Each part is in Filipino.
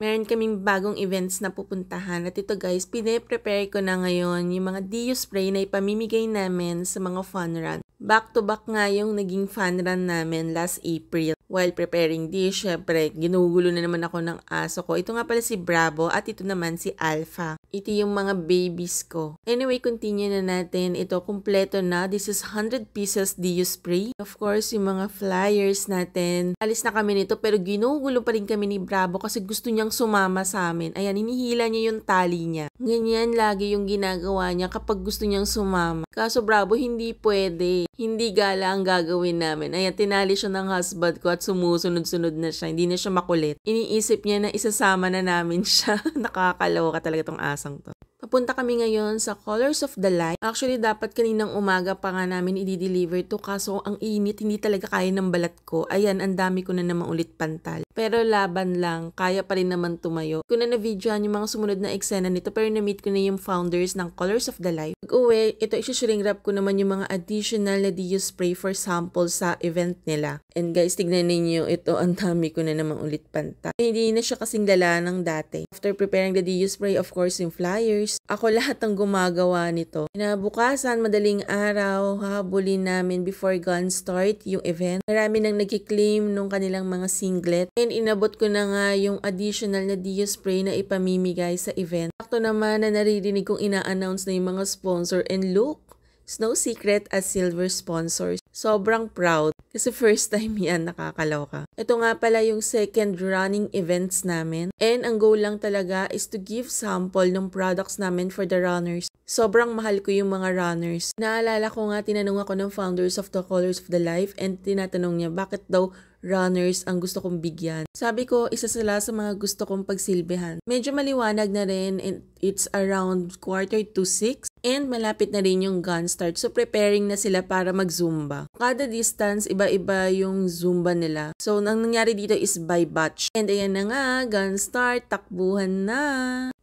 meron kaming bagong events na pupuntahan. At ito guys, pine-prepare ko na ngayon yung mga DU spray na ipamimigay namin sa mga fun run. Back to back nga yung naging fun run namin last April. While preparing dish, syempre, ginugulo na naman ako ng aso ko. Ito nga pala si Bravo at ito naman si Alpha. Ito yung mga babies ko. Anyway, continue na natin. Ito, kumpleto na. This is 100 pieces DU spray. Of course, yung mga flyers natin. Alis na kami nito pero ginugulo pa rin kami ni Bravo kasi gusto niyang nang sumama sa amin. Ayan, hinihila niya yung tali niya. Ganyan lagi yung ginagawa niya kapag gusto niyang sumama. Kaso bravo, hindi pwede. Hindi gala ang gagawin namin. Ayan, tinali siya ng husband ko at sumusunod-sunod na siya. Hindi na siya makulit. Iniisip niya na isasama na namin siya. ka talaga tong asang to. Pupunta kami ngayon sa Colors of the Light. Actually, dapat kaninang umaga pa nga namin i-deliver to kaso ang init, hindi talaga kaya ng balat ko. Ayan, ang dami ko na naman ulit pantal. Pero laban lang, kaya pa rin naman tumayo. Ko na na-videoan yung mga sumunod na eksena nito pero na-meet ko na yung founders ng Colors of the Life. Pag-uwi, ito isusuring wrap ko naman yung mga additional na Dio spray for sample sa event nila. And guys, tignan ninyo ito, ang dami ko na naman ulit pantal. Hindi na siya kasing lala ng dati. After preparing the Dio spray, of course, yung flyers, ako lahat ng gumagawa nito. Kinabukasan, madaling araw, hahabulin namin before gun start yung event. Marami nang nagkiklaim nung kanilang mga singlet. And inabot ko na nga yung additional na Dio spray na ipamimigay sa event. Sakto naman na naririnig kong ina-announce na yung mga sponsor and look, Snow secret as silver sponsor. Sobrang proud kasi first time yan nakakaloka. Ito nga pala yung second running events namin and ang goal lang talaga is to give sample ng products namin for the runners. Sobrang mahal ko yung mga runners. Naalala ko nga tinanong ako ng founders of the Colors of the Life and tinatanong niya bakit daw runners ang gusto kong bigyan. Sabi ko, isa sila sa mga gusto kong pagsilbihan. Medyo maliwanag na rin and it's around quarter to 6 and malapit na rin yung gun start so preparing na sila para mag zumba. Kada distance iba-iba yung zumba nila. So ang nangyari dito is by batch. And ayan na nga, gun start, takbuhan na.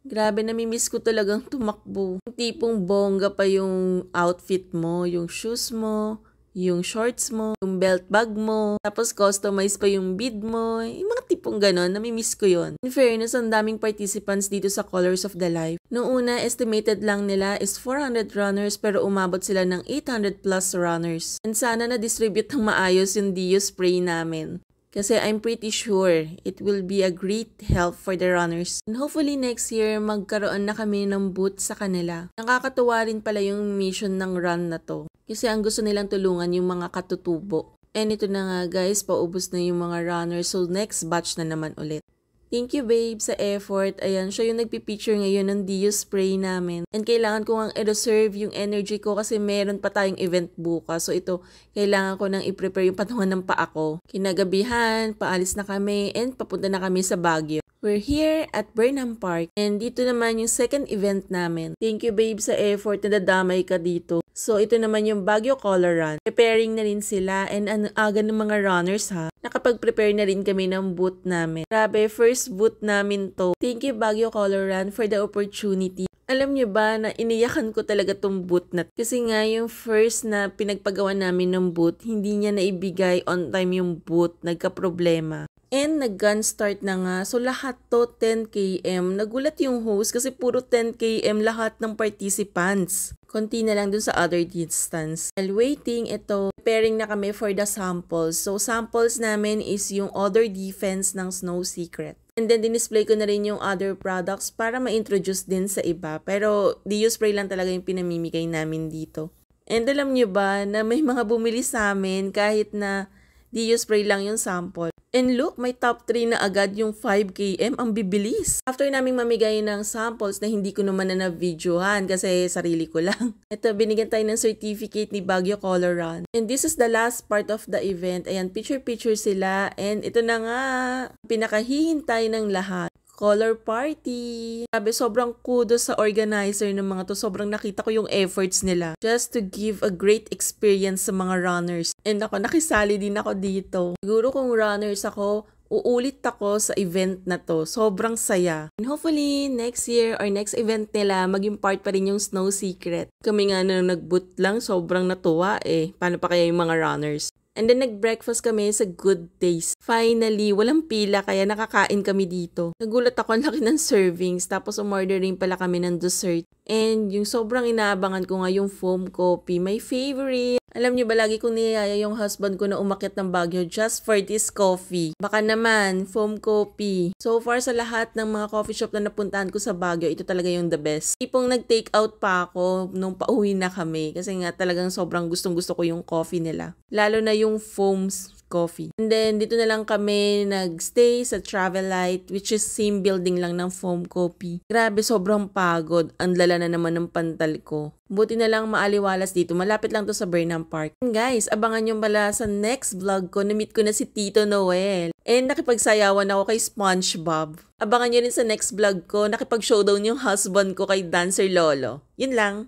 Grabe, namimiss ko talagang tumakbo. Yung tipong bongga pa yung outfit mo, yung shoes mo, yung shorts mo, yung belt bag mo, tapos customize pa yung bid mo, yung mga tipong ganon, namimiss ko yon. In fairness, ang daming participants dito sa Colors of the Life. Noong una, estimated lang nila is 400 runners pero umabot sila ng 800 plus runners. And sana na-distribute ng maayos yung Dio spray namin. Kasi I'm pretty sure it will be a great help for the runners. And hopefully next year, magkaroon na kami ng boot sa kanila. Nakakatuwa rin pala yung mission ng run na to. Kasi ang gusto nilang tulungan yung mga katutubo. And ito na nga guys, paubos na yung mga runners. So next batch na naman ulit. Thank you babe sa effort. Ayan, siya yung nagpipicture ngayon ng Dio spray namin. And kailangan ko ang i-reserve yung energy ko kasi meron pa tayong event bukas. So ito, kailangan ko nang i-prepare yung patungan ng paa ko. Kinagabihan, paalis na kami, and papunta na kami sa Baguio. We're here at Burnham Park. And dito naman yung second event namin. Thank you babe sa effort na dadamay ka dito. So, ito naman yung Baguio Color Run. Preparing na rin sila and ang aga ng mga runners ha. Nakapag-prepare na rin kami ng boot namin. Grabe, first boot namin to. Thank you Baguio Color Run for the opportunity. Alam niyo ba na iniyakan ko talaga tong boot na kasi nga yung first na pinagpagawa namin ng boot, hindi niya naibigay on time yung boot, nagka-problema. And nag-gun start na nga. So lahat to 10km. Nagulat yung host kasi puro 10km lahat ng participants. Konti na lang dun sa other distance. While waiting, ito, preparing na kami for the samples. So samples namin is yung other defense ng Snow Secret. And then, dinisplay ko na rin yung other products para ma-introduce din sa iba. Pero, Dio Spray lang talaga yung pinamimigay namin dito. And alam nyo ba na may mga bumili sa amin kahit na Dio Spray lang yung sample. And look, may top 3 na agad yung 5km. Ang bibilis. After naming mamigay ng samples na hindi ko naman na na-videohan kasi sarili ko lang. Ito, binigyan tayo ng certificate ni Baguio Color Run. And this is the last part of the event. Ayan, picture-picture sila. And ito na nga, pinakahihintay ng lahat color party. Sabi, sobrang kudos sa organizer ng mga to. Sobrang nakita ko yung efforts nila just to give a great experience sa mga runners. And ako, nakisali din ako dito. Siguro kung runners ako, uulit ako sa event na to. Sobrang saya. And hopefully, next year or next event nila, maging part pa rin yung Snow Secret. Kami nga nang nagboot lang, sobrang natuwa eh. Paano pa kaya yung mga runners? And then nag-breakfast kami sa Good Taste. Finally, walang pila kaya nakakain kami dito. Nagulat ako ang laki ng servings tapos umorder rin pala kami ng dessert. And yung sobrang inaabangan ko nga yung foam coffee, my favorite. Alam niyo ba, lagi kong niyaya yung husband ko na umakit ng Baguio just for this coffee. Baka naman, foam coffee. So far sa lahat ng mga coffee shop na napuntahan ko sa Baguio, ito talaga yung the best. Tipong nag-take out pa ako nung pauwi na kami kasi nga talagang sobrang gustong gusto ko yung coffee nila. Lalo na yung foams coffee. And then, dito na lang kami nagstay sa Travel Light, which is same building lang ng foam coffee. Grabe, sobrang pagod. Ang lala na naman ng pantal ko. Buti na lang maaliwalas dito. Malapit lang to sa Burnham Park. And guys, abangan nyo pala sa next vlog ko, na-meet ko na si Tito Noel. And nakipagsayawan ako kay Spongebob. Abangan nyo rin sa next vlog ko, nakipag-showdown yung husband ko kay Dancer Lolo. Yun lang.